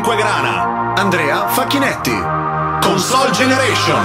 Cinquegrana, Andrea Facchinetti, Console Generation.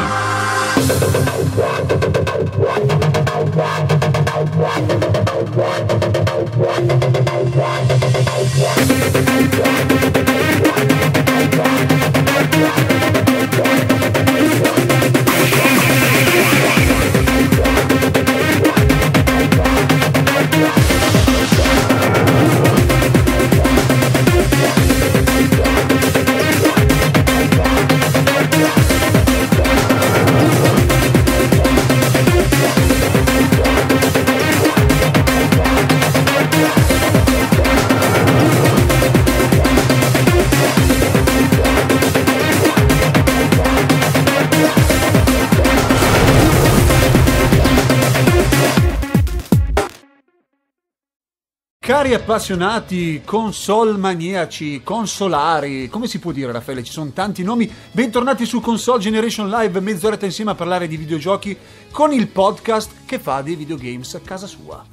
Cari appassionati console maniaci, consolari, come si può dire Raffaele? Ci sono tanti nomi. Bentornati su Console Generation Live, mezz'oretta insieme a parlare di videogiochi con il podcast che fa dei videogames a casa sua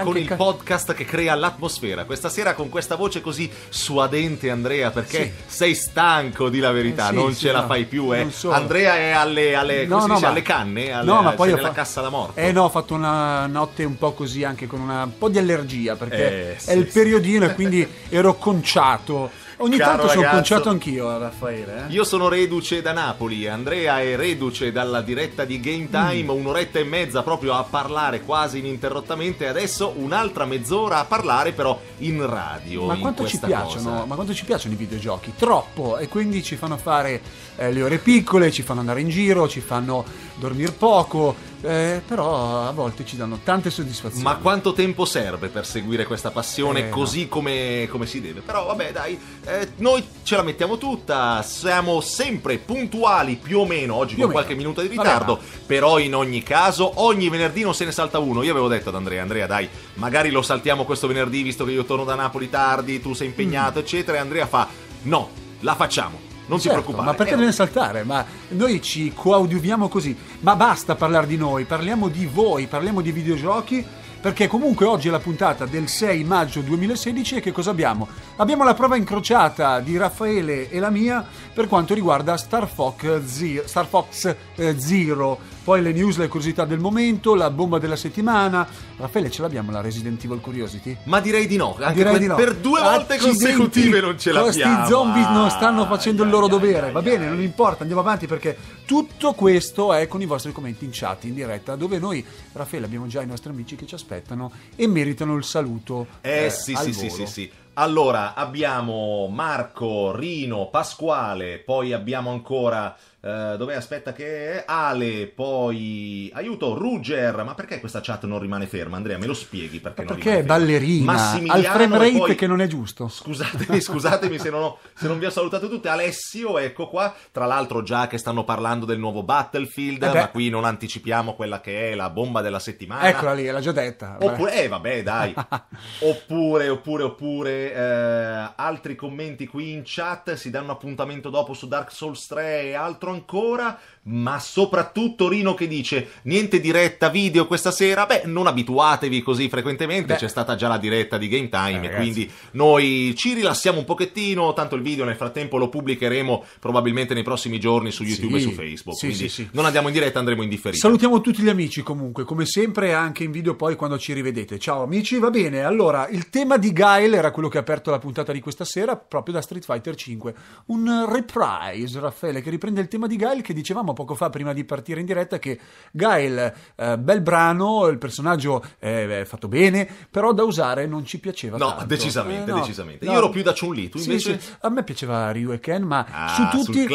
con il ca- podcast che crea l'atmosfera. Questa sera con questa voce così suadente, Andrea, perché sì. sei stanco, di la verità, eh, sì, non sì, ce no. la fai più. Eh. Andrea è alle, alle, no, no, dice, ma... alle canne, alle, no, ma poi cioè nella cassa da morte. Eh no, ho fatto una notte un po' così, anche con una... un po' di allergia, perché eh, è il periodino e quindi ero conciato. Ogni Caro tanto sono conciato anch'io, eh, Raffaele. Eh? Io sono reduce da Napoli, Andrea è reduce dalla diretta di Game mm. Time, mm. un'oretta e mezza proprio a parlare quasi ininterrottamente, adesso un'altra mezz'ora a parlare però in radio. Ma, in quanto, ci piacciono, ma quanto ci piacciono i videogiochi? Troppo! E quindi ci fanno fare eh, le ore piccole, ci fanno andare in giro, ci fanno dormire poco, eh, però a volte ci danno tante soddisfazioni. Ma quanto tempo serve per seguire questa passione eh, così no. come, come, si deve? Però vabbè dai, eh, noi ce la mettiamo tutta, siamo sempre puntuali più o meno, oggi più con qualche minuto di ritardo, vabbè, però in ogni caso ogni venerdì non se ne salta uno. Io avevo detto ad Andrea, Andrea dai, magari lo saltiamo questo venerdì visto che io torno da Napoli tardi, tu sei impegnato mm. eccetera, e Andrea fa no, la facciamo non certo, ti preoccupare. Ma perché dobbiamo saltare? Ma noi ci coadiuviamo così. Ma basta parlare di noi, parliamo di voi, parliamo di videogiochi. Perché comunque oggi è la puntata del 6 maggio 2016 e che cosa abbiamo? Abbiamo la prova incrociata di Raffaele e la mia per quanto riguarda Star Fox, Zero, Star Fox eh, Zero poi le news, le curiosità del momento, la bomba della settimana. Raffaele, ce l'abbiamo la Resident Evil Curiosity? Ma direi di no, anche direi di no. per due ah, volte Accidenti, consecutive non ce l'abbiamo. Questi zombie non stanno facendo ah, il loro ah, dovere, ah, va bene, non importa, andiamo avanti perché tutto questo è con i vostri commenti in chat, in diretta, dove noi, Raffaele, abbiamo già i nostri amici che ci aspettano e meritano il saluto. Eh, eh sì, sì, sì, sì, sì. Allora, abbiamo Marco, Rino, Pasquale, poi abbiamo ancora... Eh, dov'è? aspetta che Ale, poi aiuto Ruger, ma perché questa chat non rimane ferma? Andrea, me lo spieghi perché, perché è ballerina, al frame rate poi... che non è giusto. Scusatemi, scusatemi se, non ho, se, non vi ho salutato tutti. Alessio, ecco qua, tra l'altro già che stanno parlando del nuovo Battlefield, eh ma qui non anticipiamo quella che è la bomba della settimana. Eccola lì, l'ha già detta. Oppure, eh vabbè, dai. oppure, oppure, oppure eh, altri commenti qui in chat, si danno appuntamento dopo su Dark Souls 3 e altro ancora, ma soprattutto Rino che dice niente diretta video questa sera, beh non abituatevi così frequentemente, beh. c'è stata già la diretta di Game Time, beh, quindi noi ci rilassiamo un pochettino, tanto il video nel frattempo lo pubblicheremo probabilmente nei prossimi giorni su YouTube sì, e su Facebook, sì, quindi sì, non andiamo in diretta, andremo in differita. Salutiamo tutti gli amici comunque, come sempre anche in video poi quando ci rivedete. Ciao amici, va bene, allora il tema di Gael era quello che ha aperto la puntata di questa sera, proprio da Street Fighter 5, un reprise Raffaele che riprende il tema tema di Gail che dicevamo poco fa prima di partire in diretta che Gail, eh, bel brano, il personaggio eh, fatto bene, però da usare non ci piaceva no, tanto. Decisamente, eh, no, decisamente. No. Io ero più da Chun-Li, tu invece? Sì, A me piaceva Ryu e Ken, ma ah, su, tutti,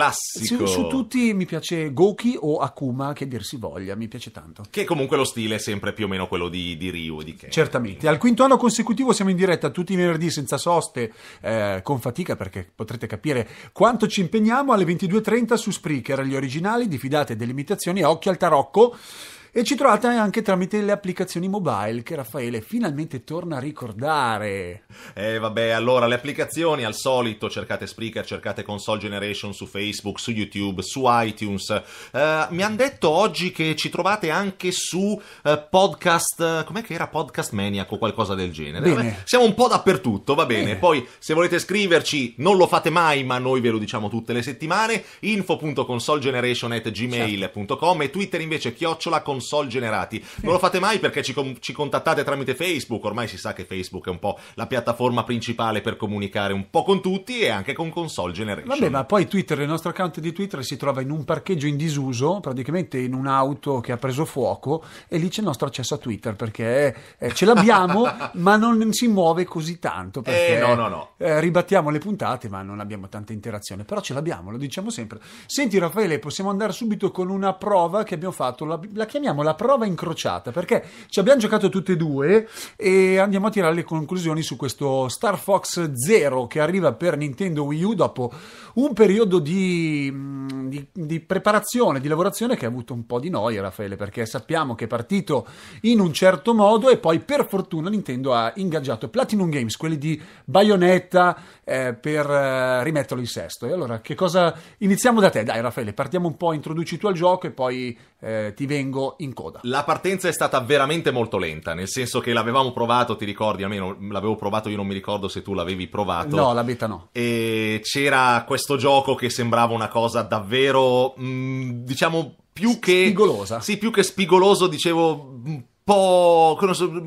su, su tutti mi piace Goki o Akuma, che dir si voglia, mi piace tanto. Che comunque lo stile è sempre più o meno quello di, di Ryu e di Ken. Certamente. Al quinto anno consecutivo siamo in diretta tutti i venerdì senza soste, eh, con fatica perché potrete capire quanto ci impegniamo alle 22.30 su Spring speaker agli originali, diffidate delle imitazioni e occhi al tarocco e ci trovate anche tramite le applicazioni mobile che Raffaele finalmente torna a ricordare. E eh, vabbè, allora le applicazioni al solito cercate Spreaker, cercate Console Generation su Facebook, su YouTube, su iTunes. Eh, mi hanno detto oggi che ci trovate anche su eh, podcast, com'è che era podcast maniaco, qualcosa del genere. Vabbè, siamo un po' dappertutto, va bene. bene. Poi se volete scriverci, non lo fate mai, ma noi ve lo diciamo tutte le settimane. info.consolegeneration@gmail.com e Twitter invece chiocciola console sol generati. Non lo fate mai perché ci, com- ci contattate tramite Facebook, ormai si sa che Facebook è un po' la piattaforma principale per comunicare un po' con tutti e anche con console generation. Vabbè, ma poi Twitter, il nostro account di Twitter si trova in un parcheggio in disuso, praticamente in un'auto che ha preso fuoco e lì c'è il nostro accesso a Twitter perché eh, ce l'abbiamo ma non si muove così tanto perché eh, no, no, no. Eh, ribattiamo le puntate ma non abbiamo tanta interazione, però ce l'abbiamo, lo diciamo sempre. Senti Raffaele, possiamo andare subito con una prova che abbiamo fatto, la, la chiamiamo facciamo la prova incrociata perché ci abbiamo giocato tutte e due e andiamo a tirare le conclusioni su questo Star Fox Zero che arriva per Nintendo Wii U dopo un periodo di, mm, di, di preparazione, di lavorazione che ha avuto un po' di noia Raffaele perché sappiamo che è partito in un certo modo e poi per fortuna Nintendo ha ingaggiato Platinum Games, quelli di Bayonetta eh, per eh, rimetterlo in sesto. E allora che cosa iniziamo da te? Dai Raffaele, partiamo un po', introduci tu al gioco e poi eh, ti vengo in coda. La partenza è stata veramente molto lenta, nel senso che l'avevamo provato, ti ricordi, almeno l'avevo provato, io non mi ricordo se tu l'avevi provato. No, la beta no. E c'era questo gioco che sembrava una cosa davvero, mh, mm, diciamo, più che... Spigolosa. Sì, più che spigoloso, dicevo... Mh, po'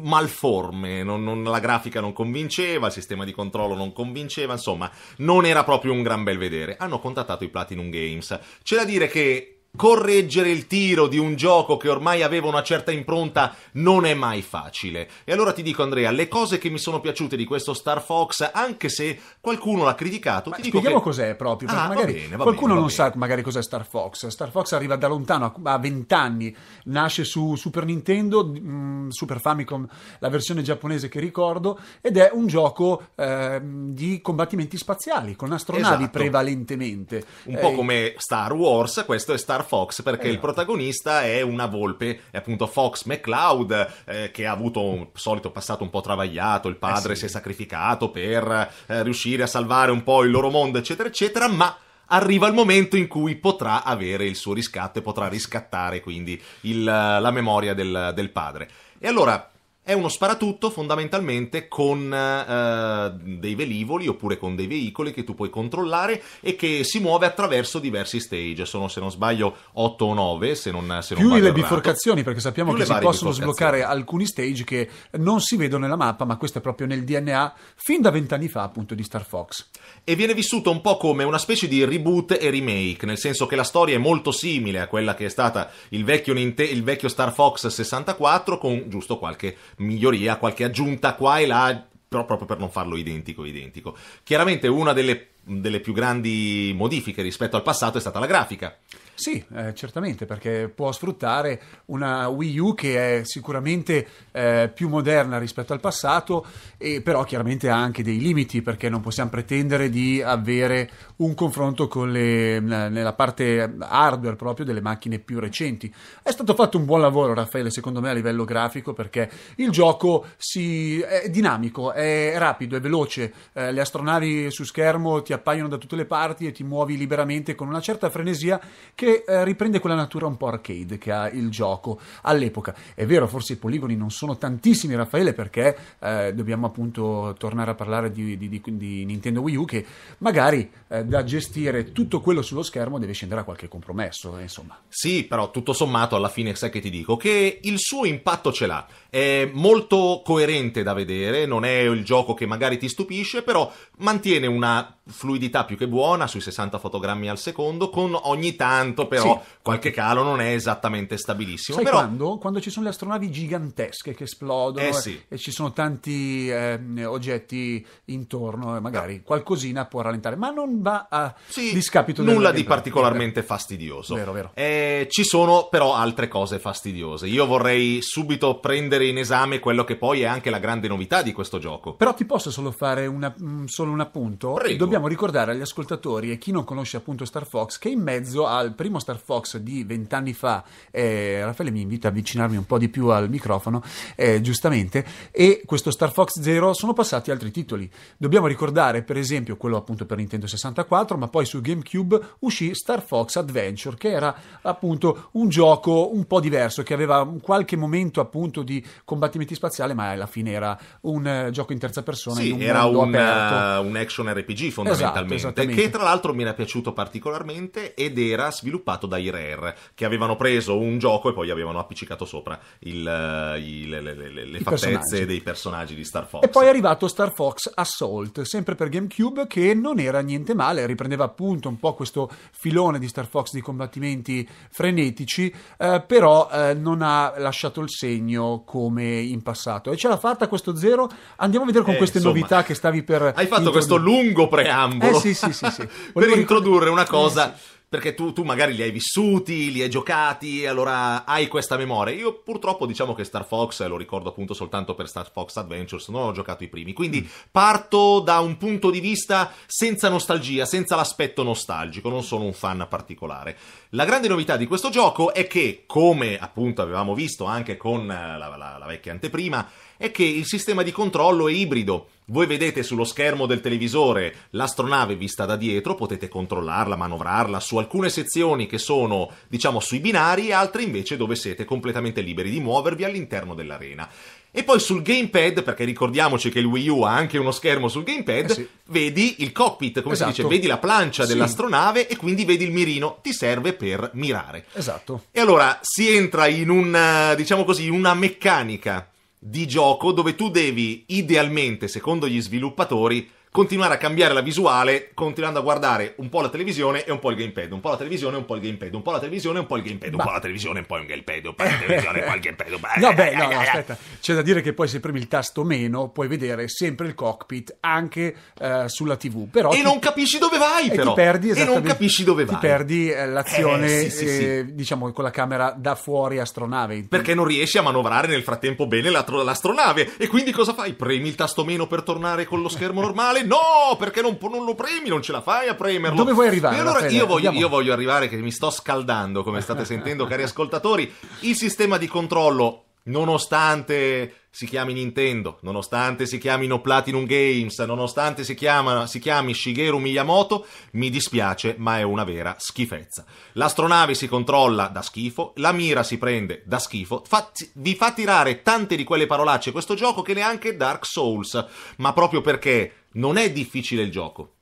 malforme, non, non, la grafica non convinceva, il sistema di controllo non convinceva, insomma, non era proprio un gran bel vedere. Hanno contattato i Platinum Games. C'è da dire che Correggere il tiro di un gioco che ormai aveva una certa impronta non è mai facile. E allora ti dico Andrea, le cose che mi sono piaciute di questo Star Fox, anche se qualcuno l'ha criticato, Ma ti spieghiamo che... cos'è proprio, perché ah, magari bene, qualcuno bene, non sa magari cos'è Star Fox. Star Fox arriva da lontano, a 20 anni, nasce su Super Nintendo, mm, Super Famicom, la versione giapponese che ricordo, ed è un gioco eh, di combattimenti spaziali, con astronavi esatto. prevalentemente. Un eh, po' come Star Wars, questo è Star Star Fox perché eh, il esatto. protagonista è una volpe, è appunto Fox McCloud eh, che ha avuto un solito passato un po' travagliato, il padre eh sì. si è sacrificato per eh, riuscire a salvare un po' il loro mondo eccetera eccetera, ma arriva il momento in cui potrà avere il suo riscatto e potrà riscattare quindi il, la memoria del, del padre. E allora è uno sparatutto fondamentalmente con eh, dei velivoli oppure con dei veicoli che tu puoi controllare e che si muove attraverso diversi stage. Sono, se non sbaglio, 8 o 9. Se non, se Più non le biforcazioni, perché sappiamo Più che si possono sbloccare alcuni stage che non si vedono nella mappa, ma questo è proprio nel DNA fin da vent'anni fa, appunto, di Star Fox. E viene vissuto un po' come una specie di reboot e remake, nel senso che la storia è molto simile a quella che è stata il vecchio, il vecchio Star Fox 64, con giusto qualche miglioria, qualche aggiunta qua e là, però proprio per non farlo identico identico. Chiaramente una delle, delle più grandi modifiche rispetto al passato è stata la grafica. Sì, eh, certamente, perché può sfruttare una Wii U che è sicuramente eh, più moderna rispetto al passato, e però chiaramente ha anche dei limiti, perché non possiamo pretendere di avere un confronto con le, nella parte hardware proprio delle macchine più recenti. È stato fatto un buon lavoro, Raffaele, secondo me, a livello grafico, perché il gioco si, è dinamico, è rapido, è veloce, eh, le astronavi su schermo ti appaiono da tutte le parti e ti muovi liberamente con una certa frenesia che riprende, eh, riprende, quella natura un po' arcade che ha il gioco all'epoca. È vero, forse i poligoni non sono tantissimi, Raffaele, perché eh, dobbiamo appunto tornare a parlare di, di, di, di Nintendo Wii U che magari eh, da gestire tutto quello sullo schermo deve scendere a qualche compromesso, eh, insomma. Sì, però tutto sommato alla fine sai che ti dico che il suo impatto ce l'ha. È molto coerente da vedere, non è il gioco che magari ti stupisce, però mantiene una fluidità più che buona sui 60 fotogrammi al secondo con ogni tanto 100%, però sì. qualche calo non è esattamente stabilissimo. Sai però... quando? Quando ci sono le astronavi gigantesche che esplodono eh sì. e, e ci sono tanti eh, oggetti intorno, e magari no. qualcosina può rallentare, ma non va a sì, discapito Nulla di particolarmente fastidioso. Vero, vero. Eh, ci sono però altre cose fastidiose. Io vorrei subito prendere in esame quello che poi è anche la grande novità di questo gioco. Però ti posso solo fare una, mh, mm, solo un appunto? Prego. Dobbiamo ricordare agli ascoltatori e chi non conosce appunto Star Fox che in mezzo al primo Star Fox di vent'anni fa, eh, Raffaele mi invita a avvicinarmi un po' di più al microfono, eh, giustamente, e questo Star Fox Zero sono passati altri titoli. Dobbiamo ricordare per esempio quello appunto per Nintendo 64, ma poi su GameCube uscì Star Fox Adventure, che era appunto un gioco un po' diverso, che aveva qualche momento appunto di combattimenti spaziali, ma alla fine era un uh, gioco in terza persona. Sì, in un era un, uh, un action RPG esatto, fondamentalmente, esatto, che tra l'altro mi era piaciuto particolarmente ed era sviluppato sviluppato dai Rare, che avevano preso un gioco e poi avevano appiccicato sopra il, eh, il, le, le, le fattezze personaggi. dei personaggi di Star Fox. E poi è arrivato Star Fox Assault, sempre per GameCube, che non era niente male, riprendeva appunto un po' questo filone di Star Fox di combattimenti frenetici, eh, però eh, non ha lasciato il segno come in passato. E ce l'ha fatta questo zero? Andiamo a vedere con eh, queste insomma, novità che stavi per... Hai fatto introdurre. questo lungo preambolo. Eh sì, sì, sì. sì. per introdurre una eh, cosa... Sì, sì perché tu, tu, magari li hai vissuti, li hai giocati, allora hai questa memoria. Io purtroppo diciamo che Star Fox, lo ricordo appunto soltanto per Star Fox Adventures, non ho giocato i primi, quindi mm. parto da un punto di vista senza nostalgia, senza l'aspetto nostalgico, non sono un fan particolare. La grande novità di questo gioco è che, come appunto avevamo visto anche con la, la, la vecchia anteprima, è che il sistema di controllo è ibrido voi vedete sullo schermo del televisore l'astronave vista da dietro, potete controllarla, manovrarla su alcune sezioni che sono, diciamo, sui binari e altre invece dove siete completamente liberi di muovervi all'interno dell'arena. E poi sul gamepad, perché ricordiamoci che il Wii U ha anche uno schermo sul gamepad, eh sì. vedi il cockpit, come esatto. si dice, esatto. vedi la plancia sì. dell'astronave e quindi vedi il mirino, ti serve per mirare. Esatto. E allora si entra in un, diciamo così, una meccanica di gioco dove tu devi idealmente, secondo gli sviluppatori, continuare a cambiare la visuale continuando a guardare un po' la televisione e un po' il gamepad, un po' la televisione e un po' il gamepad, un po' la televisione e un po' il gamepad, un po' la televisione e un po' il gamepad, un po' la televisione e un il gamepad. No, beh, no, no, aspetta. C'è da dire che poi se premi il tasto meno puoi vedere sempre il cockpit anche eh, sulla TV, però E ti... non capisci dove vai, e però. Ti perdi E non capisci dove vai. Ti perdi eh, l'azione eh, sì, sì, eh, sì. diciamo con la camera da fuori astronave. Perché non riesci a manovrare nel frattempo bene l'astronave e quindi cosa fai? Premi il tasto meno per tornare con lo schermo normale male? No, perché non, non, lo premi, non ce la fai a premerlo. Dove vuoi arrivare? E allora io voglio, io voglio arrivare, che mi sto scaldando, come state sentendo, cari ascoltatori. Il sistema di controllo nonostante si chiami Nintendo, nonostante si chiamino Platinum Games, nonostante si, chiama, si, chiami Shigeru Miyamoto, mi dispiace, ma è una vera schifezza. L'astronave si controlla da schifo, la mira si prende da schifo, fa, vi fa tirare tante di quelle parolacce questo gioco che neanche Dark Souls, ma proprio perché non è difficile il gioco.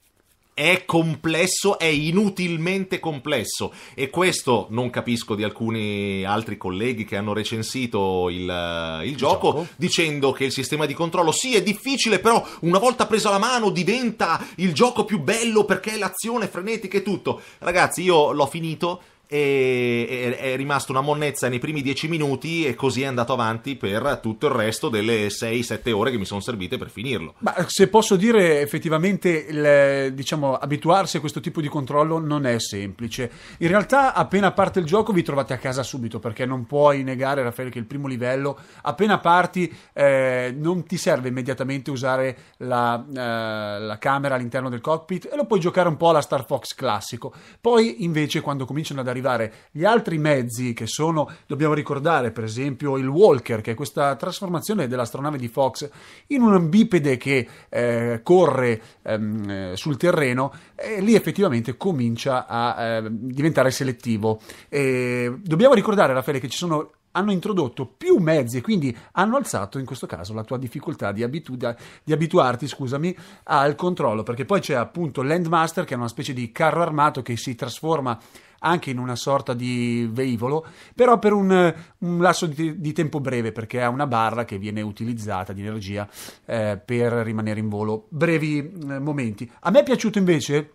È complesso, è inutilmente complesso. E questo non capisco di alcuni altri colleghi che hanno recensito il, il, il gioco, gioco, dicendo che il sistema di controllo sì è difficile, però una volta presa la mano diventa il gioco più bello perché è l'azione frenetica e tutto. Ragazzi, io l'ho finito e è rimasto una monnezza nei primi dieci minuti e così è andato avanti per tutto il resto delle 6-7 ore che mi sono servite per finirlo. Ma eh, se posso dire effettivamente il, diciamo, abituarsi a questo tipo di controllo non è semplice. In realtà appena parte il gioco vi trovate a casa subito perché non puoi negare Raffaele che il primo livello appena parti eh, non ti serve immediatamente usare la, eh, la camera all'interno del cockpit e lo puoi giocare un po' alla Star Fox classico. Poi invece quando cominciano ad arrivare arrivare. Gli altri mezzi che sono, dobbiamo ricordare, per esempio il Walker, che è questa trasformazione dell'astronave di Fox in un bipede che eh, corre ehm, eh, sul terreno, eh, lì effettivamente comincia a eh, diventare selettivo. E dobbiamo ricordare, Raffaele, che ci sono hanno introdotto più mezzi e quindi hanno alzato in questo caso la tua difficoltà di, abitu- di abituarti scusami, al controllo, perché poi c'è appunto l'Endmaster che è una specie di carro armato che si trasforma anche in una sorta di veicolo, però per un, un lasso di, di, tempo breve, perché ha una barra che viene utilizzata di energia eh, per rimanere in volo brevi eh, momenti. A me è piaciuto invece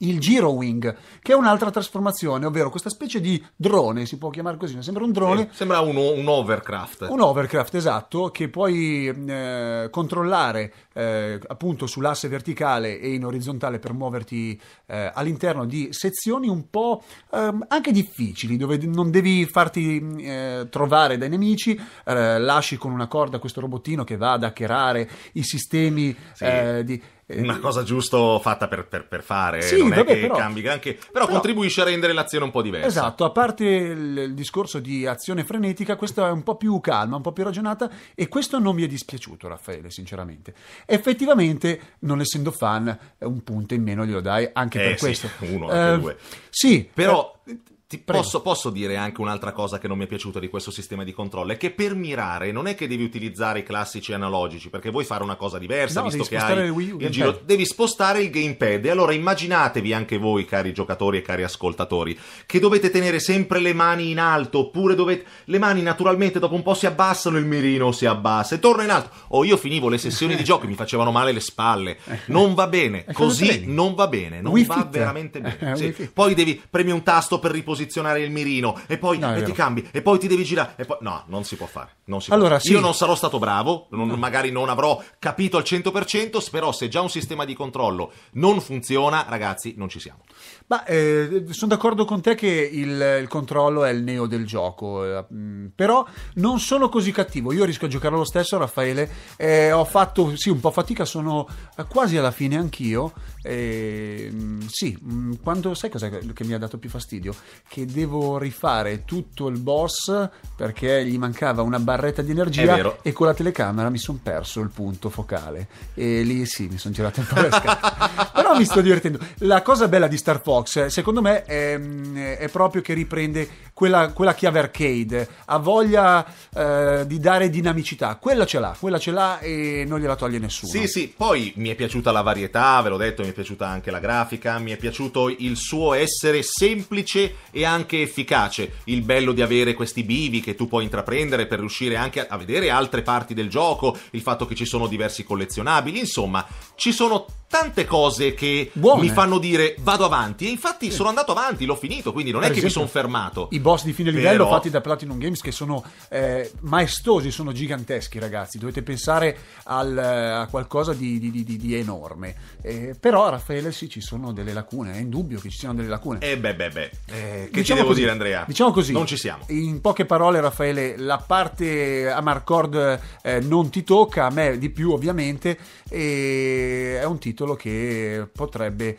il Giro Wing, che è un'altra trasformazione, ovvero questa specie di drone, si può chiamare così, sembra un drone. Sì, sembra un, un, overcraft. Un overcraft, esatto, che puoi eh, controllare eh, appunto sull'asse verticale e in orizzontale per muoverti eh, all'interno di sezioni un po' ehm, anche difficili, dove non devi farti eh, trovare dai nemici, eh, lasci con una corda questo robottino che va ad hackerare i sistemi sì. Eh, di eh, una cosa giusto fatta per, per, per fare, sì, non vabbè, però, cambi granché, però, però, contribuisce a rendere l'azione un po' diversa. Esatto, a parte il, il, discorso di azione frenetica, questa è un po' più calma, un po' più ragionata e questo non mi è dispiaciuto Raffaele, sinceramente. Effettivamente, non essendo fan, un punto in meno glielo dai anche eh, per sì, questo. Uno, anche eh, due. Sì, però... Eh, Posso, posso, dire anche un'altra cosa che non mi è piaciuta di questo sistema di controllo, è che per mirare non è che devi utilizzare i classici analogici, perché vuoi fare una cosa diversa, no, visto che hai il, Wii il giro, certo. devi spostare il gamepad. E allora immaginatevi anche voi, cari giocatori e cari ascoltatori, che dovete tenere sempre le mani in alto, oppure dovete... le mani naturalmente dopo un po' si abbassano, il mirino si abbassa e torna in alto. O oh, io finivo le sessioni di gioco, e mi facevano male le spalle. Eh. Non va bene, eh, così non va bene, non Wii va fit. veramente bene. Eh, sì. Poi devi premi un tasto per riposare posizionare il mirino e poi no, e ti cambi e poi ti devi girare e poi... No, non si può fare. Si allora, può. Sì. Io non sarò stato bravo, non, magari non avrò capito al 100%, però se già un sistema di controllo non funziona, ragazzi, non ci siamo. Ma eh, sono d'accordo con te che il, il, controllo è il neo del gioco, eh, mm, però non sono così cattivo, io riesco a giocare lo stesso Raffaele, eh, ho fatto sì un po' fatica, sono eh, quasi alla fine anch'io, ehm, sì, mm, quando, sai cos'è che mi ha dato più fastidio? Che devo rifare tutto il boss perché gli mancava una barretta di energia e con la telecamera mi sono perso il punto focale e lì sì mi sono girato un po' le scatole, però mi sto divertendo, la cosa bella di Star Fox Fox, secondo me, è, è proprio che riprende quella, quella chiave arcade, ha voglia eh, di dare dinamicità, quella ce l'ha, quella ce l'ha e non gliela toglie nessuno. Sì, sì, poi mi è piaciuta la varietà, ve l'ho detto, mi è piaciuta anche la grafica, mi è piaciuto il suo essere semplice e anche efficace, il bello di avere questi bivi che tu puoi intraprendere per riuscire anche a vedere altre parti del gioco, il fatto che ci sono diversi collezionabili, insomma, ci sono tante cose che Buone. mi fanno dire vado avanti e infatti sì. sono andato avanti, l'ho finito, quindi non per è esempio, che mi sono fermato. I boss di fine livello Però... fatti da Platinum Games che sono eh, maestosi, sono giganteschi ragazzi, dovete pensare al, eh, a qualcosa di, di, di, di enorme. Eh, però Raffaele sì, ci sono delle lacune, è indubbio che ci siano delle lacune. E eh beh beh beh, che eh, diciamo ti devo diciamo così, dire Andrea? Diciamo così, non ci siamo. In poche parole Raffaele, la parte a Marcord eh, non ti tocca, a me di più ovviamente, e è un titolo che potrebbe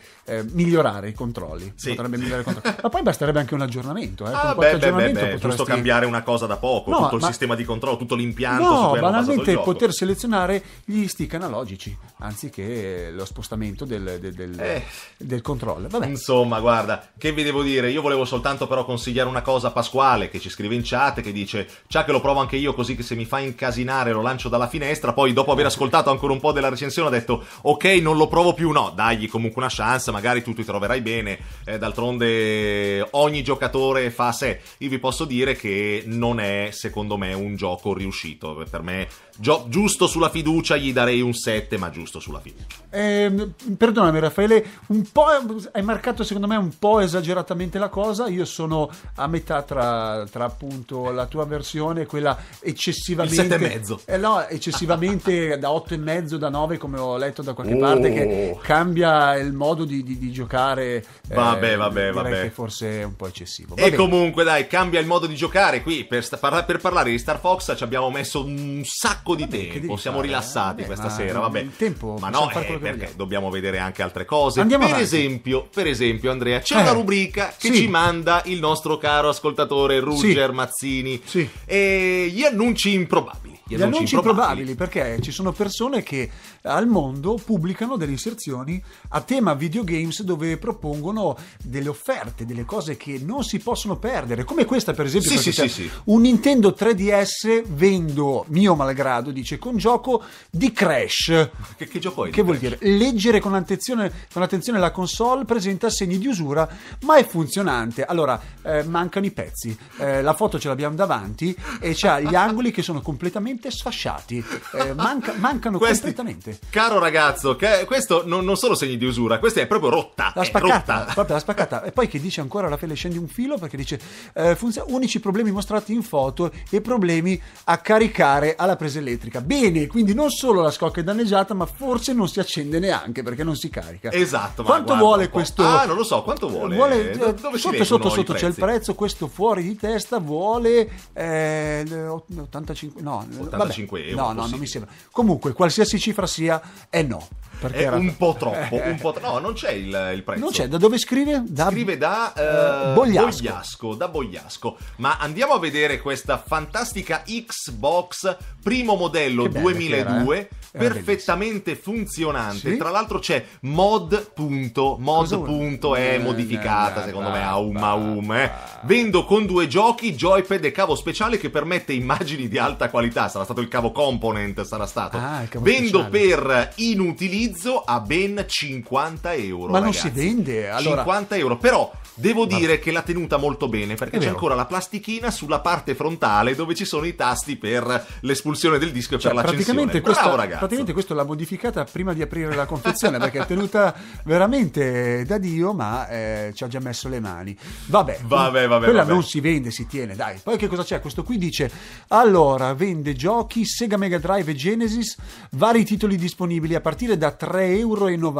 migliorare i controlli. Sì. Potrebbe migliorare i controlli. Ma poi basterebbe anche un aggiornamento. Eh, ah, qualche beh, aggiornamento. Beh, beh, potresti... giusto cambiare una cosa da poco, no, tutto ma... il sistema di controllo, tutto l'impianto. No, banalmente poter selezionare gli stick analogici anziché lo spostamento del, del, del, eh. del controller. Vabbè. Insomma, guarda, che vi devo dire? Io volevo soltanto però consigliare una cosa a Pasquale che ci scrive in chat che dice ciao che lo provo anche io così che se mi fa incasinare lo lancio dalla finestra. Poi dopo aver ascoltato ancora un po' della recensione ha detto ok non lo provo più, no, dagli comunque una chance, magari tu ti troverai bene. Eh, d'altronde ogni giocatore fa a sé io vi posso dire che non è, secondo me, un gioco riuscito. Per me, gio- giusto sulla fiducia gli darei un 7, ma giusto sulla fiducia. Eh, perdonami Raffaele, un po' hai marcato secondo me un po' esageratamente la cosa, io sono a metà tra, tra appunto la tua versione quella eccessivamente... Il 7 e mezzo. Eh, no, eccessivamente da 8 e mezzo, da 9 come ho letto da qualche oh. parte, che cambia il modo di, di, di giocare. Vabbè, eh, vabbè, vabbè. Che forse è un po' eccessivo. Vabbè. e comunque Comunque dai, cambia il modo di giocare qui. Per, sta- per parlare di Star Fox ci abbiamo messo un sacco di vabbè, tempo. Siamo fare, rilassati eh? questa ma sera, vabbè. Il tempo, ma no, eh, perché dobbiamo vedere anche altre cose. Andiamo per, esempio, per esempio, Andrea, c'è eh. una rubrica che sì. ci manda il nostro caro ascoltatore Ruggero sì. Mazzini. Sì. E gli annunci improbabili. Gli, gli annunci, annunci improbabili, improbabili perché ci sono persone che al mondo pubblicano delle inserzioni a tema videogames dove propongono delle offerte, delle cose che non si possono perdere, come questa per esempio. Sì, sì, sì, sì. Un Nintendo 3DS vendo, mio malgrado, dice, con gioco di Crash. Che, che gioco è? Che vuol Crash? dire? Leggere con attenzione, con attenzione, la console presenta segni di usura, ma è funzionante. Allora, eh, mancano i pezzi. Eh, la foto ce l'abbiamo davanti e c'ha gli angoli che sono completamente sfasciati. Eh, manca, mancano Questi... completamente ragazzi. Caro ragazzo, questo non, non, sono segni di usura, questa è proprio rotta. La spaccata, rotta. la spaccata. e poi che dice ancora la pelle scende un filo perché dice eh, funziona, unici problemi mostrati in foto e problemi a caricare alla presa elettrica. Bene, quindi non solo la scocca è danneggiata, ma forse non si accende neanche perché non si carica. Esatto. Quanto vuole questo? Ah, non lo so, quanto vuole? vuole Do- eh, sotto sotto, sotto, sotto c'è il prezzo, questo fuori di testa vuole eh, 85, no, 85 vabbè, euro. No, no, non mi sembra. Comunque, qualsiasi cifra si sia, e eh, no. Perché eh, era... un po' troppo, eh. un po tro- no, non c'è il, il, prezzo. Non c'è, da dove scrive? Da... Scrive da eh, Bogliasco. Bogliasco, da Bogliasco. Ma andiamo a vedere questa fantastica Xbox, primo modello 2002. Era, perfettamente funzionante. Sì? Tra l'altro c'è mod. Punto, mod. Punto è modificata, eh, secondo me, a um a um. Eh. Vendo con due giochi, joypad e cavo speciale che permette immagini di alta qualità. Sarà stato il cavo component, sarà stato. Ah, Vendo speciale. per inutilizzo a ben 50 euro. Ma ragazzi. non si vende allora... 50 euro, però Devo dire che l'ha tenuta molto bene perché c'è ancora la plastichina sulla parte frontale dove ci sono i tasti per l'espulsione del disco e cioè, per l'accensione. Praticamente Bravo, praticamente questo l'ha modificata prima di aprire la confezione perché è tenuta veramente da Dio, ma eh, ci ha già messo le mani. Vabbè, vabbè, vabbè quella vabbè. non si vende, si tiene, dai. Poi che cosa c'è? Questo qui dice: Allora, vende giochi Sega Mega Drive e Genesis, vari titoli disponibili a partire da 3,90 euro.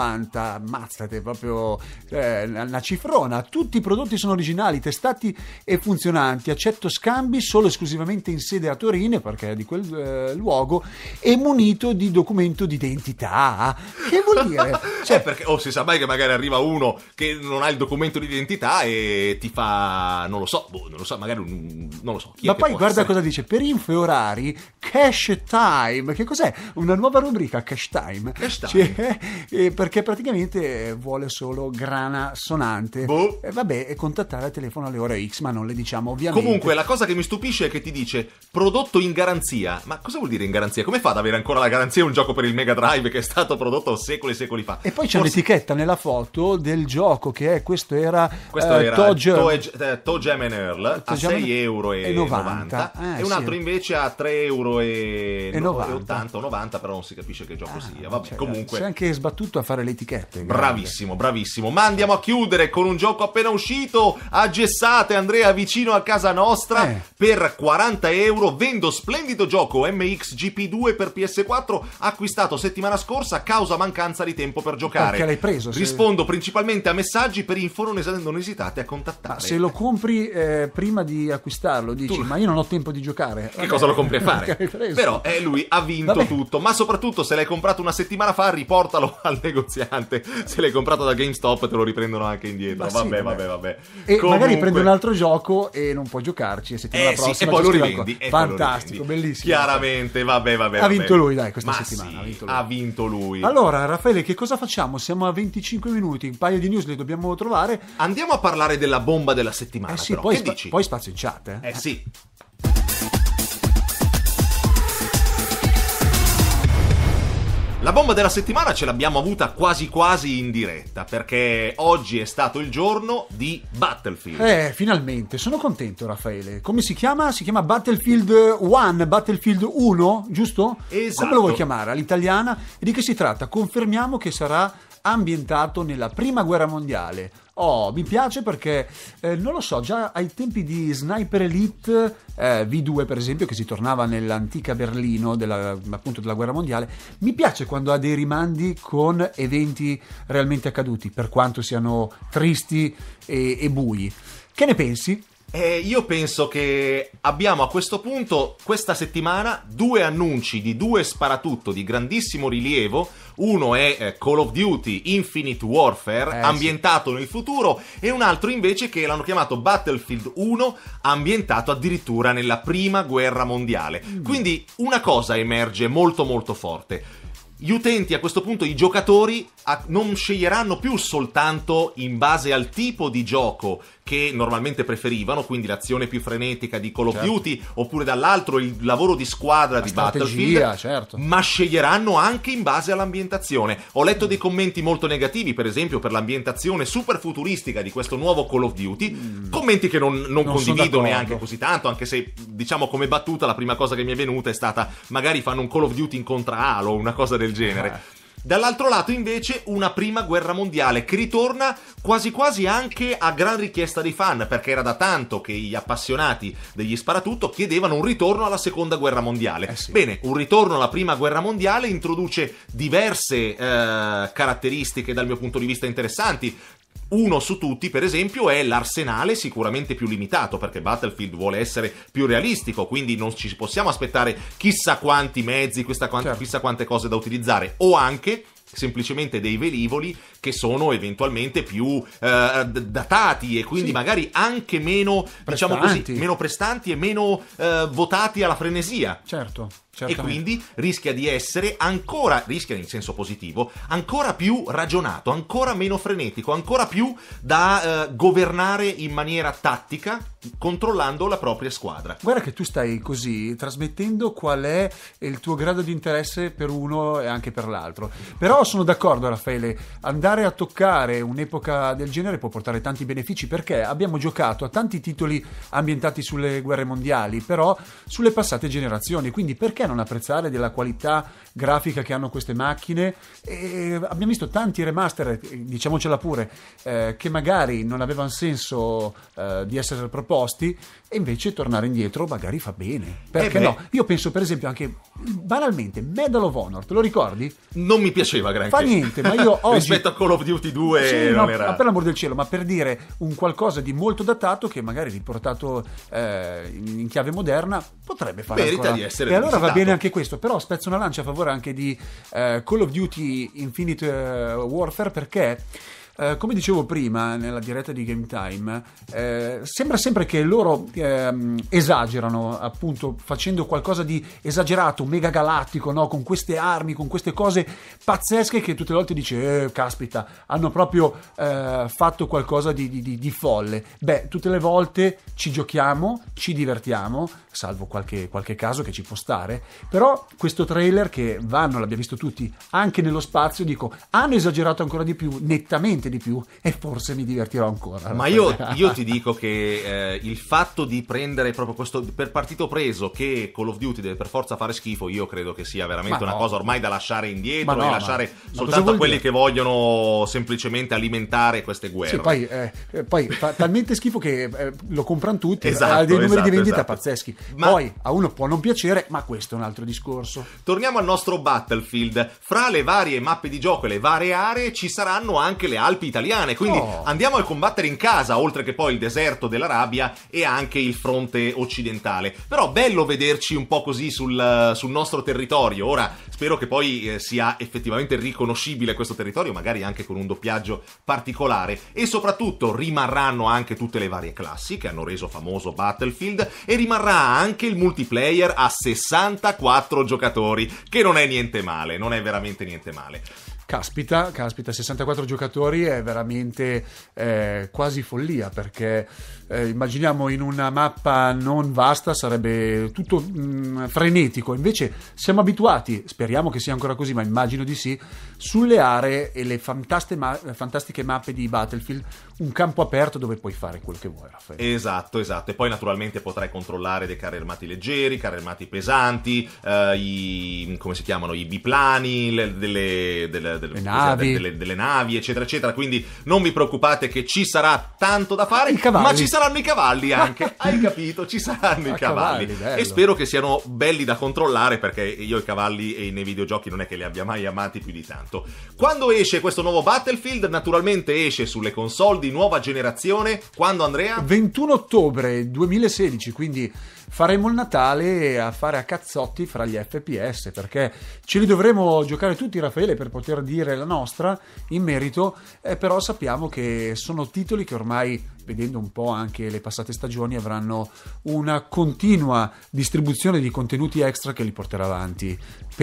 Mazzate, proprio eh, una cifrona. Tutti tutti i prodotti sono originali, testati e funzionanti. Accetto scambi solo esclusivamente in sede a Torino, perché è di quel eh, luogo, e munito di documento d'identità. Che vuol dire? Eh, cioè, eh perché, oh, si sa mai che magari arriva uno che non ha il documento d'identità e ti fa, non lo so, boh, non lo so, magari un, non lo so. ma poi guarda essere? cosa dice, per info e orari, cash time, che cos'è? Una nuova rubrica, cash time. Cash time. Cioè, eh, perché praticamente vuole solo grana sonante. Boh. Eh, vabbè, e contattare al telefono alle ore X, ma non le diciamo ovviamente. Comunque, la cosa che mi stupisce è che ti dice prodotto in garanzia. Ma cosa vuol dire in garanzia? Come fa ad avere ancora la garanzia un gioco per il Mega Drive che è stato prodotto secoli e secoli fa? E poi c'è Forse... un'etichetta nella foto del gioco che è questo era questo eh, era Toge... Toge, eh, Toge and Earl Toge a 6,90 euro e, 90, ah, e un altro invece a 3,80 euro e, e 90. 80, 90, però non si capisce che gioco ah, sia. Vabbè, cioè, comunque. C'è anche sbattuto a fare le etichette. Bravissimo, bravissimo. Ma andiamo a chiudere con un gioco appena appena uscito a Gessate, Andrea, vicino a casa nostra, eh. per 40 euro. Vendo splendido gioco MXGP2 per PS4, acquistato settimana scorsa a causa mancanza di tempo per giocare. Perché l'hai preso? Se... Rispondo principalmente a messaggi per info, non, es- non esitate a contattare. Ma se lo compri eh, prima di acquistarlo, dici, tu... ma io non ho tempo di giocare. Che cosa lo compri a eh, fare? Però eh, lui ha vinto Vabbè. tutto, ma soprattutto se l'hai comprato una settimana fa, riportalo al negoziante. Se l'hai comprato da GameStop, te lo riprendono anche indietro. Ma Vabbè, sì, vabbè, vabbè. E Comunque... magari prende un altro gioco e non può giocarci. E settimana eh, prossima sì, e poi lo rivendi. Fantastico, bellissimo. Chiaramente, vabbè, vabbè. Ha vabbè. vinto lui, dai, questa Ma settimana. Sì, ha, vinto ha, vinto lui. Allora, Raffaele, che cosa facciamo? Siamo a 25 minuti, un paio di news le dobbiamo trovare. Andiamo a parlare della bomba della settimana. Eh sì, poi, spa- poi, spazio in chat. eh, eh sì. La bomba della settimana ce l'abbiamo avuta quasi quasi in diretta, perché oggi è stato il giorno di Battlefield. Eh, finalmente, sono contento Raffaele. Come si chiama? Si chiama Battlefield 1, Battlefield 1, giusto? Esatto. Come lo vuoi esatto. chiamare? All'italiana? E di che si tratta? Confermiamo che sarà ambientato nella prima guerra mondiale. Oh, mi piace perché, eh, non lo so, già ai tempi di Sniper Elite eh, V2 per esempio, che si tornava nell'antica Berlino della, appunto della guerra mondiale, mi piace quando ha dei rimandi con eventi realmente accaduti, per quanto siano tristi e, e bui. Che ne pensi? Eh, io penso che abbiamo a questo punto, questa settimana, due annunci di due sparatutto di grandissimo rilievo. Uno è eh, Call of Duty Infinite Warfare, eh, ambientato sì. nel futuro, e un altro invece che l'hanno chiamato Battlefield 1, ambientato addirittura nella prima guerra mondiale. Mm. Quindi una cosa emerge molto molto forte gli utenti, a questo punto i giocatori, non sceglieranno più soltanto in base al tipo di gioco che normalmente preferivano, quindi l'azione più frenetica di Call of certo. Duty, oppure dall'altro il lavoro di squadra La di Battlefield, certo. ma sceglieranno anche in base all'ambientazione. Ho letto mm. dei commenti molto negativi, per esempio per l'ambientazione super futuristica di questo nuovo Call of Duty, mm. commenti che non, non, non condivido neanche così tanto, anche se diciamo come battuta la prima cosa che mi è venuta è stata magari fanno un Call of Duty in contra alo una cosa del del genere. Eh. Dall'altro lato invece una prima guerra mondiale che ritorna quasi quasi anche a gran richiesta dei fan perché era da tanto che gli appassionati degli sparatutto chiedevano un ritorno alla seconda guerra mondiale. Eh sì. Bene, un ritorno alla prima guerra mondiale introduce diverse eh, caratteristiche dal mio punto di vista interessanti, uno su tutti, per esempio, è l'arsenale sicuramente più limitato, perché Battlefield vuole essere più realistico, quindi non ci possiamo aspettare chissà quanti mezzi, quanti, certo. chissà quante cose da utilizzare, o anche semplicemente dei velivoli che sono eventualmente più eh, datati e quindi sì. magari anche meno prestanti. diciamo così meno prestanti e meno eh, votati alla frenesia certo Certamente. e quindi rischia di essere ancora, rischia in senso positivo, ancora più ragionato, ancora meno frenetico, ancora più da eh, governare in maniera tattica controllando la propria squadra. Guarda che tu stai così trasmettendo qual è il tuo grado di interesse per uno e anche per l'altro. Però sono d'accordo Raffaele, andare a toccare un'epoca del genere può portare tanti benefici perché abbiamo giocato a tanti titoli ambientati sulle guerre mondiali, però sulle passate generazioni, quindi perché non apprezzare della qualità grafica che hanno queste macchine e abbiamo visto tanti remaster, diciamocela pure, eh, che magari non avevano senso eh, di essere proposti e invece tornare indietro magari fa bene. Perché eh no? Io penso per esempio anche banalmente Medal of Honor, te lo ricordi? Non mi piaceva granché. Fa niente, ma io oggi... Rispetto a Call of Duty 2 sì, non no, era... Per l'amor del cielo, ma per dire un qualcosa di molto datato che magari riportato eh, in chiave moderna potrebbe fare... Merita ancora. di essere... E allora visitato. va bene anche questo, però spezzo una lancia a favore favore anche di eh, Call of Duty Infinite eh, Warfare perché eh, come dicevo prima nella diretta di Game Time, eh, sembra sempre che loro ehm, esagerano, appunto, facendo qualcosa di esagerato, mega galattico, no? con queste armi, con queste cose pazzesche che tutte le volte dice, eh, caspita, hanno proprio eh, fatto qualcosa di, di, di, di, folle. Beh, tutte le volte ci giochiamo, ci divertiamo, salvo qualche, qualche caso che ci può stare, però questo trailer che vanno, l'abbiamo visto tutti, anche nello spazio, dico, hanno esagerato ancora di più, nettamente di più e forse mi divertirò ancora. Ma io, io ti dico che eh, il fatto di prendere proprio questo per partito preso che Call of Duty deve per forza fare schifo, io credo che sia veramente no. una cosa ormai da lasciare indietro no, e lasciare ma, soltanto a quelli dire? che vogliono semplicemente alimentare queste guerre. Sì, poi, eh, poi fa talmente schifo che eh, lo comprano tutti, eh, esatto, ha dei numeri esatto, di vendita esatto. pazzeschi. Ma... Poi a uno può non piacere, ma questo è un altro discorso. Torniamo al nostro Battlefield. Fra le varie mappe di gioco e le varie aree ci saranno anche le Alpi Alpi italiane. Quindi oh. andiamo a combattere in casa, oltre che poi il deserto dell'Arabia e anche il fronte occidentale. Però bello vederci un po' così sul, sul nostro territorio. Ora spero che poi eh, sia effettivamente riconoscibile questo territorio, magari anche con un doppiaggio particolare. E soprattutto rimarranno anche tutte le varie classi che hanno reso famoso Battlefield e rimarrà anche il multiplayer a 64 giocatori, che non è niente male, non è veramente niente male. Caspita, caspita, 64 giocatori è veramente eh, quasi follia perché eh, immaginiamo in una mappa non vasta sarebbe tutto mh, mm, frenetico, invece siamo abituati, speriamo che sia ancora così, ma immagino di sì, sulle aree e le ma- fantastiche mappe di Battlefield un campo aperto dove puoi fare quello che vuoi, Raffaele. Esatto, esatto. E poi naturalmente potrai controllare dei carri armati leggeri, carri armati pesanti, eh, i, come si chiamano, i biplani, le, delle, delle, delle, navi. Delle, delle, navi. eccetera, eccetera. Quindi non vi preoccupate che ci sarà tanto da fare, ma ci saranno i cavalli anche. Hai capito? Ci saranno i cavalli. cavalli e spero che siano belli da controllare perché io i cavalli e nei videogiochi non è che li abbia mai amati più di tanto. Quando esce questo nuovo Battlefield, naturalmente esce sulle console di di nuova generazione. Quando Andrea? 21 ottobre 2016, quindi faremo il Natale a fare a cazzotti fra gli FPS perché ce li dovremo giocare tutti Raffaele per poter dire la nostra in merito, eh, però sappiamo che sono titoli che ormai vedendo un po' anche le passate stagioni avranno una continua distribuzione di contenuti extra che li porterà avanti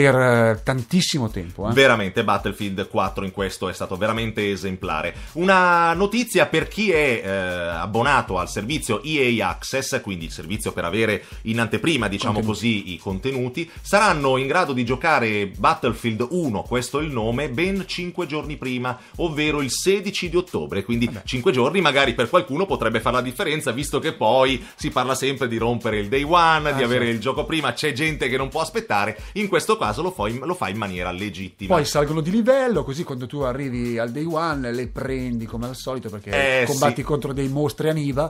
per eh, tantissimo tempo. Eh. Veramente Battlefield 4 in questo è stato veramente esemplare. Una notizia per chi è eh, abbonato al servizio EA Access, quindi il servizio per avere in anteprima, diciamo contenuti. così, i contenuti, saranno in grado di giocare Battlefield 1, questo è il nome, ben 5 giorni prima, ovvero il 16 di ottobre, quindi Vabbè. 5 giorni magari per qualcuno potrebbe fare la differenza, visto che poi si parla sempre di rompere il day one, ah, di avere certo. il gioco prima, c'è gente che non può aspettare. In questo caso caso lo fa, in, lo fa in maniera legittima. Poi salgono di livello, così quando tu arrivi al day one le prendi come al solito perché eh, combatti sì. contro dei mostri aniva,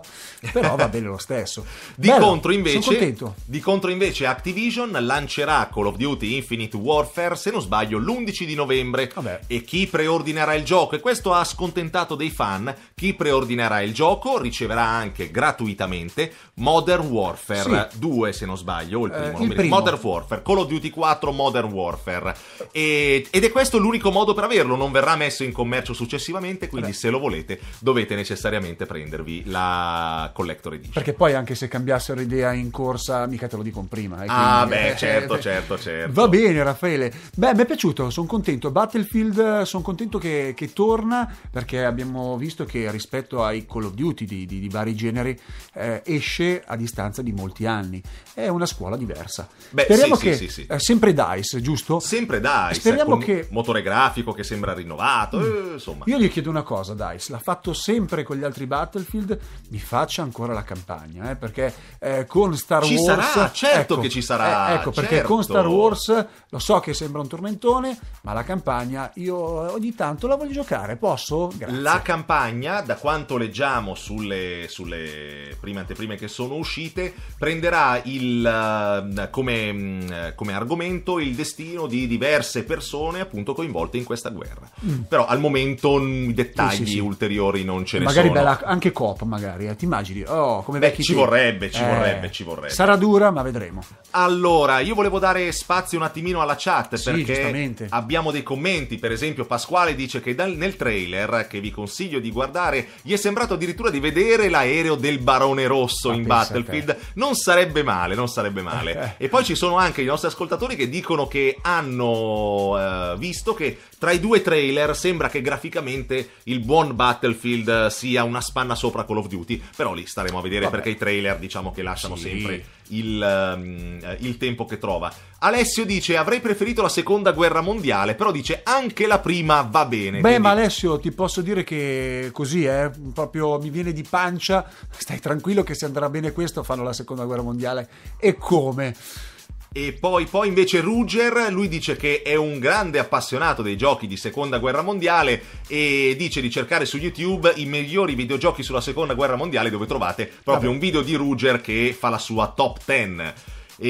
però va bene lo stesso. di, Bello, contro invece, di contro invece Activision lancerà Call of Duty Infinite Warfare, se non sbaglio, l'11 di novembre. Vabbè. E chi preordinerà il gioco, e questo ha scontentato dei fan, chi preordinerà il gioco riceverà anche gratuitamente Modern Warfare sì. 2, se non sbaglio, o il eh, primo, eh, il primo. Modern Warfare, Call of Duty 4, Modern Warfare. E, ed è questo l'unico modo per averlo, non verrà messo in commercio successivamente, quindi Beh. se lo volete dovete necessariamente prendervi la Collector Edition. Perché poi anche se cambiassero idea in corsa, mica te lo dicono prima. Eh, ah beh, eh, certo, eh, certo, certo. Va bene Raffaele. Beh, mi è piaciuto, sono contento. Battlefield, sono contento che, che, torna perché abbiamo visto che rispetto ai Call of Duty di, di, di vari generi eh, esce a distanza di molti anni. È una scuola diversa. Beh, Speriamo sì, che sì, sì, sempre da DICE, giusto? Sempre DICE. Speriamo che... Motore grafico che sembra rinnovato, eh, mm. eh, insomma. Io gli chiedo una cosa, DICE, l'ha fatto sempre con gli altri Battlefield, mi faccia ancora la campagna, eh, perché eh, con Star ci Wars... Ci sarà, certo ecco, che ci sarà. Eh, ecco, perché certo. con Star Wars, lo so che sembra un tormentone, ma la campagna io ogni tanto la voglio giocare, posso? Grazie. La campagna, da quanto leggiamo sulle, sulle prime anteprime che sono uscite, prenderà il, eh, come, mm, come argomento il destino di diverse persone appunto coinvolte in questa guerra. Mm. Però al momento i dettagli sì, sì, sì. ulteriori non ce ne magari sono. Magari anche Coop, magari, eh, ti immagini? Oh, come vecchi ci vorrebbe, ci eh, vorrebbe, ci vorrebbe. Sarà dura, ma vedremo. Allora, io volevo dare spazio un attimino alla chat perché abbiamo dei commenti, per esempio Pasquale dice che dal, nel trailer che vi consiglio di guardare gli è sembrato addirittura di vedere l'aereo del Barone Rosso ma in Battlefield. Non sarebbe male, non sarebbe male. Okay. E poi ci sono anche i nostri ascoltatori che dicono dicono che hanno eh, visto che tra i due trailer sembra che graficamente il buon Battlefield eh, sia una spanna sopra Call of Duty, però lì staremo a vedere Vabbè. perché i trailer diciamo che lasciano sì. sempre il, um, il, tempo che trova. Alessio dice avrei preferito la seconda guerra mondiale, però dice anche la prima va bene. Beh, quindi... ma Alessio ti posso dire che così, eh, proprio mi viene di pancia, stai tranquillo che se andrà bene questo fanno la seconda guerra mondiale. E come? E poi, poi, invece Ruger, lui dice che è un grande appassionato dei giochi di seconda guerra mondiale e dice di cercare su YouTube i migliori videogiochi sulla seconda guerra mondiale dove trovate proprio un video di Ruger che fa la sua top 10. E,